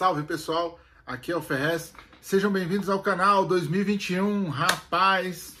Salve pessoal, aqui é o Ferrez. Sejam bem-vindos ao canal 2021, rapaz.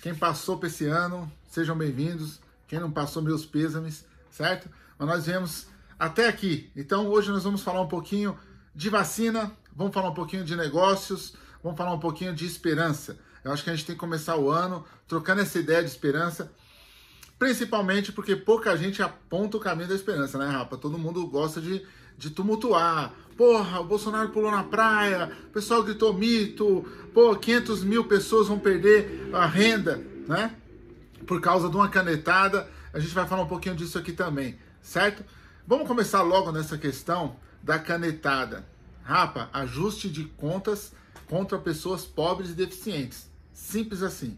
Quem passou para esse ano, sejam bem-vindos. Quem não passou, meus pêsames, certo? Mas nós viemos até aqui. Então hoje nós vamos falar um pouquinho de vacina, vamos falar um pouquinho de negócios, vamos falar um pouquinho de esperança. Eu acho que a gente tem que começar o ano trocando essa ideia de esperança, principalmente porque pouca gente aponta o caminho da esperança, né, Rapa? Todo mundo gosta de de tumultuar. Porra, o Bolsonaro pulou na praia, o pessoal gritou mito, pô, 500 mil pessoas vão perder a renda, né? Por causa de uma canetada. A gente vai falar um pouquinho disso aqui também, certo? Vamos começar logo nessa questão da canetada. Rapa, ajuste de contas contra pessoas pobres e deficientes. Simples assim.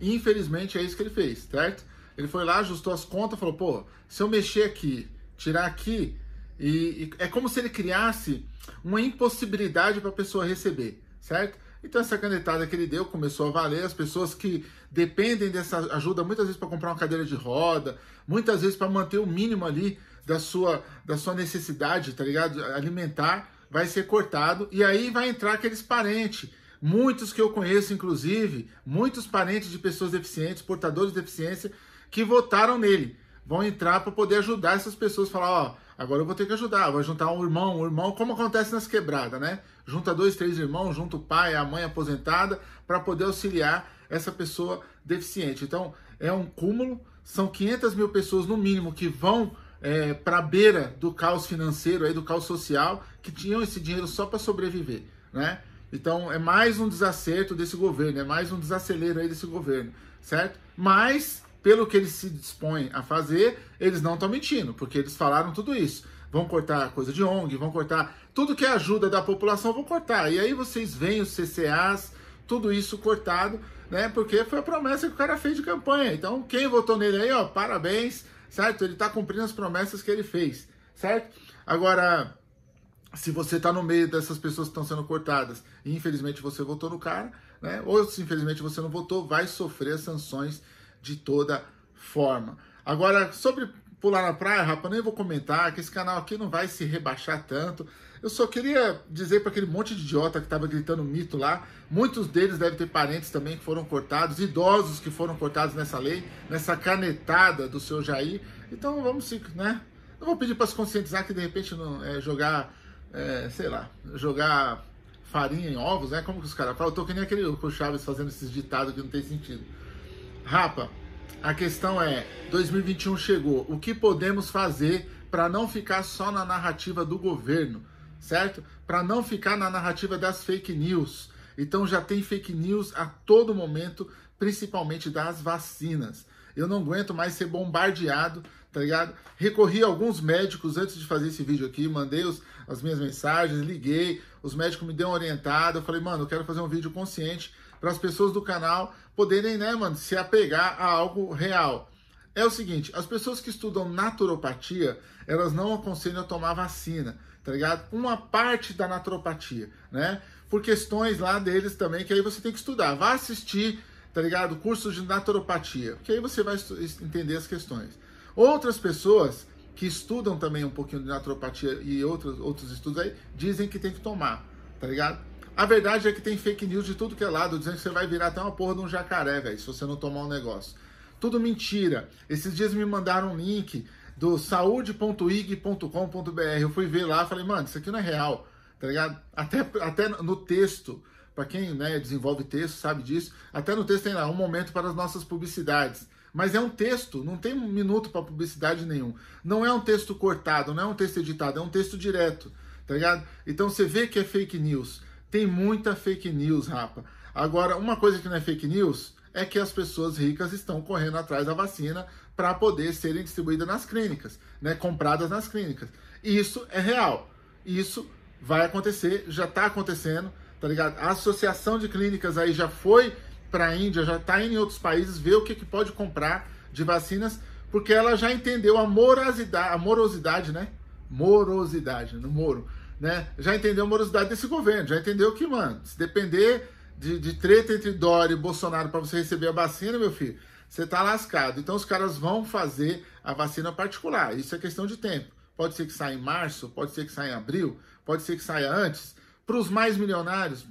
Infelizmente é isso que ele fez, certo? Ele foi lá, ajustou as contas, falou: pô, se eu mexer aqui, tirar aqui, e, e é como se ele criasse uma impossibilidade para a pessoa receber, certo? Então essa canetada que ele deu começou a valer. As pessoas que dependem dessa ajuda muitas vezes para comprar uma cadeira de roda, muitas vezes para manter o mínimo ali da sua da sua necessidade, tá ligado? Alimentar vai ser cortado e aí vai entrar aqueles parentes. Muitos que eu conheço, inclusive, muitos parentes de pessoas deficientes, portadores de deficiência, que votaram nele, vão entrar para poder ajudar essas pessoas, falar, ó, Agora eu vou ter que ajudar, vou juntar um irmão, um irmão, como acontece nas quebradas, né? Junta dois, três irmãos, junta o pai, a mãe aposentada, para poder auxiliar essa pessoa deficiente. Então, é um cúmulo, são 500 mil pessoas no mínimo que vão é, para a beira do caos financeiro, aí, do caos social, que tinham esse dinheiro só para sobreviver, né? Então, é mais um desacerto desse governo, é mais um desacelero aí desse governo, certo? Mas pelo que eles se dispõem a fazer, eles não estão mentindo, porque eles falaram tudo isso. Vão cortar coisa de ONG, vão cortar tudo que é ajuda da população, vão cortar. E aí vocês veem os CCAs, tudo isso cortado, né? Porque foi a promessa que o cara fez de campanha. Então, quem votou nele aí, ó, parabéns, certo? Ele tá cumprindo as promessas que ele fez, certo? Agora, se você tá no meio dessas pessoas que estão sendo cortadas e infelizmente você votou no cara, né? Ou se infelizmente você não votou, vai sofrer sanções de toda forma. Agora, sobre pular na praia, rapaz, nem vou comentar, que esse canal aqui não vai se rebaixar tanto. Eu só queria dizer para aquele monte de idiota que estava gritando mito lá, muitos deles devem ter parentes também que foram cortados, idosos que foram cortados nessa lei, nessa canetada do seu Jair. Então vamos se, né? Não vou pedir para se conscientizar que de repente não, é, jogar, é, sei lá, jogar farinha em ovos, né? Como que os caras falam? Eu tô que nem aquele o Chaves fazendo esses ditados que não tem sentido. Rapa, a questão é: 2021 chegou, o que podemos fazer para não ficar só na narrativa do governo, certo? Para não ficar na narrativa das fake news. Então já tem fake news a todo momento, principalmente das vacinas. Eu não aguento mais ser bombardeado, tá ligado? Recorri a alguns médicos antes de fazer esse vídeo aqui, mandei os, as minhas mensagens, liguei, os médicos me deram orientado. Eu falei, mano, eu quero fazer um vídeo consciente para as pessoas do canal, poderem, né, mano, se apegar a algo real. É o seguinte, as pessoas que estudam naturopatia, elas não aconselham a tomar vacina, tá ligado? Uma parte da naturopatia, né? Por questões lá deles também, que aí você tem que estudar. Vá assistir, tá ligado? Cursos de naturopatia, que aí você vai entender as questões. Outras pessoas que estudam também um pouquinho de naturopatia e outros, outros estudos aí, dizem que tem que tomar, tá ligado? A verdade é que tem fake news de tudo que é lado, dizendo que você vai virar até uma porra de um jacaré, velho, se você não tomar um negócio. Tudo mentira. Esses dias me mandaram um link do saúde.ig.com.br. Eu fui ver lá, falei, mano, isso aqui não é real, tá ligado? Até, até no texto, para quem né, desenvolve texto sabe disso, até no texto tem lá um momento para as nossas publicidades. Mas é um texto, não tem um minuto para publicidade nenhum. Não é um texto cortado, não é um texto editado, é um texto direto, tá ligado? Então você vê que é fake news. Tem muita fake news, rapa. Agora, uma coisa que não é fake news é que as pessoas ricas estão correndo atrás da vacina para poder serem distribuídas nas clínicas, né? Compradas nas clínicas. Isso é real. Isso vai acontecer, já está acontecendo, tá ligado? A associação de clínicas aí já foi para a Índia, já está indo em outros países ver o que, que pode comprar de vacinas, porque ela já entendeu a morosidade, a morosidade, né? Morosidade, no moro né, já entendeu a morosidade desse governo, já entendeu que, mano, se depender de, de treta entre Dória e Bolsonaro para você receber a vacina, meu filho, você tá lascado. Então os caras vão fazer a vacina particular, isso é questão de tempo. Pode ser que saia em março, pode ser que saia em abril, pode ser que saia antes. Para os mais milionários,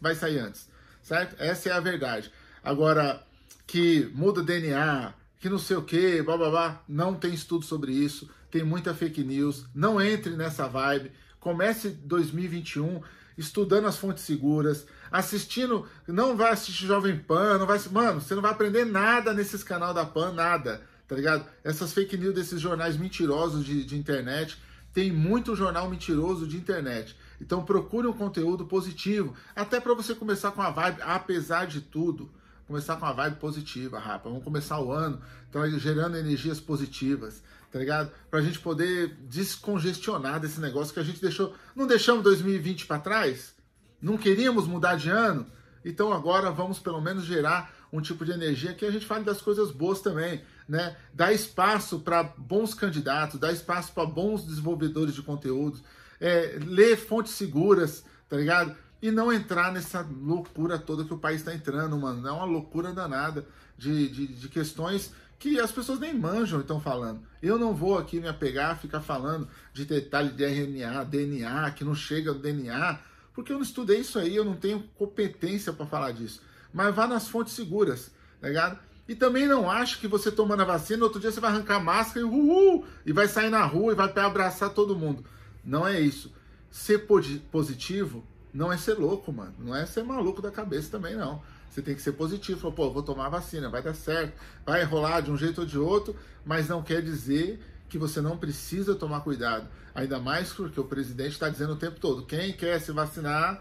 vai sair antes, certo? Essa é a verdade. Agora, que muda DNA, que não sei o que, blá blá blá, não tem estudo sobre isso, tem muita fake news, não entre nessa vibe. Comece 2021 estudando as fontes seguras, assistindo, não vai assistir Jovem Pan, não vai, mano, você não vai aprender nada nesses canal da Pan, nada, tá ligado? Essas fake news desses jornais mentirosos de, de internet, tem muito jornal mentiroso de internet. Então procure um conteúdo positivo, até para você começar com a vibe, apesar de tudo, começar com a vibe positiva, rapaz. Vamos começar o ano, gerando energias positivas tá ligado? Pra gente poder descongestionar desse negócio que a gente deixou. Não deixamos 2020 para trás? Não queríamos mudar de ano? Então agora vamos pelo menos gerar um tipo de energia que a gente fale das coisas boas também, né? Dar espaço para bons candidatos, dar espaço para bons desenvolvedores de conteúdos, é, ler fontes seguras, tá ligado? E não entrar nessa loucura toda que o país está entrando, mano. É uma loucura danada de, de, de questões que as pessoas nem manjam e estão falando. Eu não vou aqui me apegar, ficar falando de detalhe de RNA, DNA, que não chega no DNA, porque eu não estudei isso aí, eu não tenho competência para falar disso. Mas vá nas fontes seguras, tá ligado? E também não acho que você tomando a vacina, outro dia você vai arrancar a máscara e uhul, e vai sair na rua e vai abraçar todo mundo. Não é isso. Ser positivo não é ser louco, mano. Não é ser maluco da cabeça também, não. Você tem que ser positivo, falar, pô, vou tomar vacina, vai dar certo, vai rolar de um jeito ou de outro, mas não quer dizer que você não precisa tomar cuidado. Ainda mais porque o presidente está dizendo o tempo todo: quem quer se vacinar,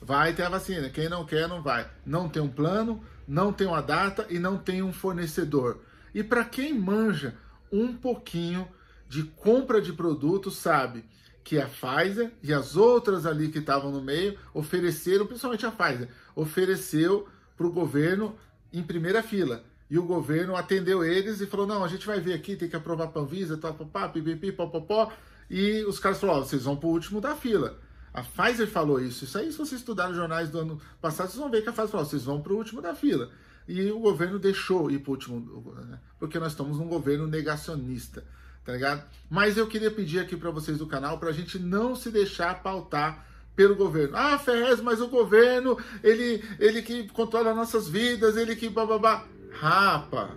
vai ter a vacina, quem não quer, não vai. Não tem um plano, não tem uma data e não tem um fornecedor. E para quem manja um pouquinho de compra de produto, sabe que é a Pfizer e as outras ali que estavam no meio ofereceram, principalmente a Pfizer, ofereceu para o governo em primeira fila. E o governo atendeu eles e falou: não, a gente vai ver aqui, tem que aprovar para a Anvisa, tal, tá, papá, pipipi, popopó. E os caras falaram: vocês vão para o último da fila. A Pfizer falou isso. Isso aí, se vocês estudaram os jornais do ano passado, vocês vão ver que a Pfizer falou: vocês vão para o último da fila. E o governo deixou ir para o último, né? porque nós estamos num governo negacionista tá ligado? Mas eu queria pedir aqui para vocês do canal para a gente não se deixar pautar pelo governo. Ah, Ferrez, mas o governo, ele, ele que controla nossas vidas, ele que bababá. Rapa,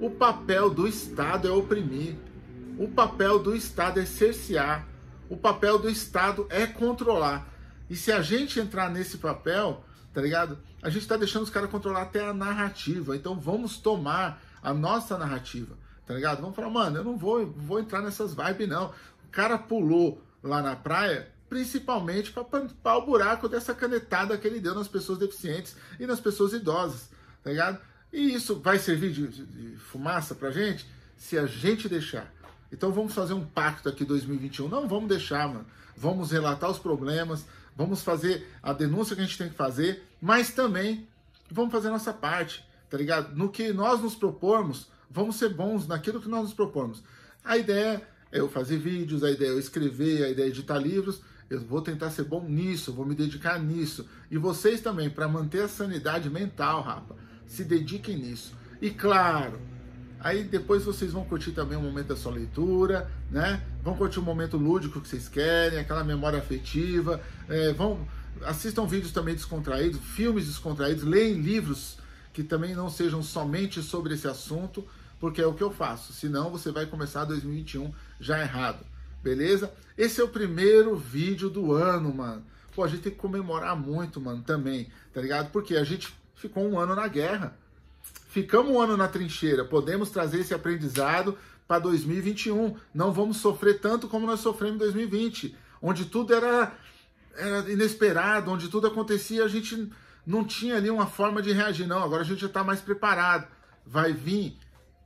o papel do Estado é oprimir. O papel do Estado é cercear. O papel do Estado é controlar. E se a gente entrar nesse papel, tá ligado? A gente tá deixando os caras controlar até a narrativa. Então vamos tomar a nossa narrativa tá ligado? Vamos falar, mano, eu não vou, vou entrar nessas vibes, não. O cara pulou lá na praia, principalmente para tampar o buraco dessa canetada que ele deu nas pessoas deficientes e nas pessoas idosas, tá ligado? E isso vai servir de, de, de fumaça pra gente se a gente deixar. Então vamos fazer um pacto aqui 2021. Não vamos deixar, mano. Vamos relatar os problemas, vamos fazer a denúncia que a gente tem que fazer, mas também vamos fazer nossa parte, tá ligado? No que nós nos propormos, Vamos ser bons naquilo que nós nos propomos. A ideia é eu fazer vídeos, a ideia é eu escrever, a ideia é editar livros. Eu vou tentar ser bom nisso, vou me dedicar nisso. E vocês também, para manter a sanidade mental, rapa, se dediquem nisso. E claro, aí depois vocês vão curtir também o momento da sua leitura, né? Vão curtir o momento lúdico que vocês querem, aquela memória afetiva. É, vão assistam vídeos também descontraídos, filmes descontraídos, leem livros que também não sejam somente sobre esse assunto porque é o que eu faço. Senão você vai começar 2021 já errado, beleza? Esse é o primeiro vídeo do ano, mano. Pô, a gente tem que comemorar muito, mano, também, tá ligado? Porque a gente ficou um ano na guerra. Ficamos um ano na trincheira. Podemos trazer esse aprendizado para 2021. Não vamos sofrer tanto como nós sofremos em 2020, onde tudo era, era inesperado, onde tudo acontecia, a gente não tinha ali uma forma de reagir, não. Agora a gente já está mais preparado. Vai vir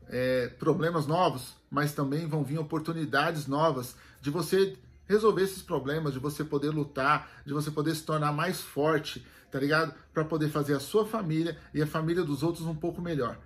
é, problemas novos, mas também vão vir oportunidades novas de você resolver esses problemas, de você poder lutar, de você poder se tornar mais forte, tá ligado? Para poder fazer a sua família e a família dos outros um pouco melhor.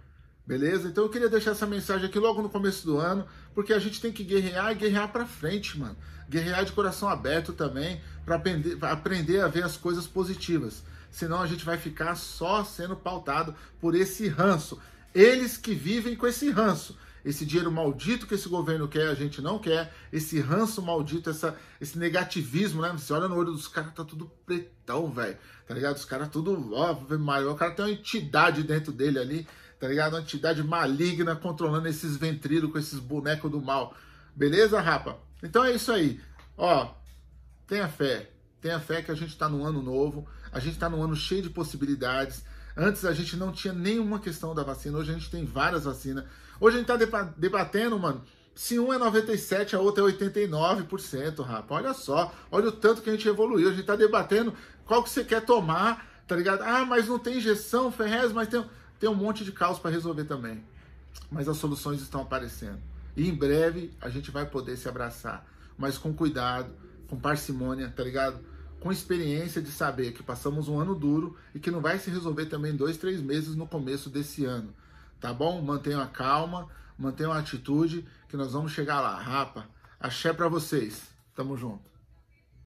Beleza? Então eu queria deixar essa mensagem aqui logo no começo do ano, porque a gente tem que guerrear e guerrear para frente, mano. Guerrear de coração aberto também, para aprender, aprender a ver as coisas positivas. Senão a gente vai ficar só sendo pautado por esse ranço, eles que vivem com esse ranço, esse dinheiro maldito que esse governo quer, a gente não quer, esse ranço maldito, essa, esse negativismo, né? Você olha no olho dos caras, tá tudo pretão, velho, tá ligado? Os caras tudo, ó, o cara tem uma entidade dentro dele ali, tá ligado? Uma entidade maligna controlando esses ventrílocos, esses bonecos do mal. Beleza, rapa? Então é isso aí. Ó, tenha fé. Tenha fé que a gente tá num ano novo, a gente tá num ano cheio de possibilidades. Antes a gente não tinha nenhuma questão da vacina, hoje a gente tem várias vacinas. Hoje a gente está debatendo, mano, se um é 97, a outra é 89%, rapa. Olha só, olha o tanto que a gente evoluiu. A gente está debatendo qual que você quer tomar, tá ligado? Ah, mas não tem injeção, Ferrez, mas tem, tem um monte de caos para resolver também. Mas as soluções estão aparecendo. E em breve a gente vai poder se abraçar, mas com cuidado, com parcimônia, tá ligado? com experiência de saber que passamos um ano duro e que não vai se resolver também dois, três meses no começo desse ano, tá bom? Mantenham a calma, mantenham a atitude, que nós vamos chegar lá. Rapa, axé para vocês. Tamo junto.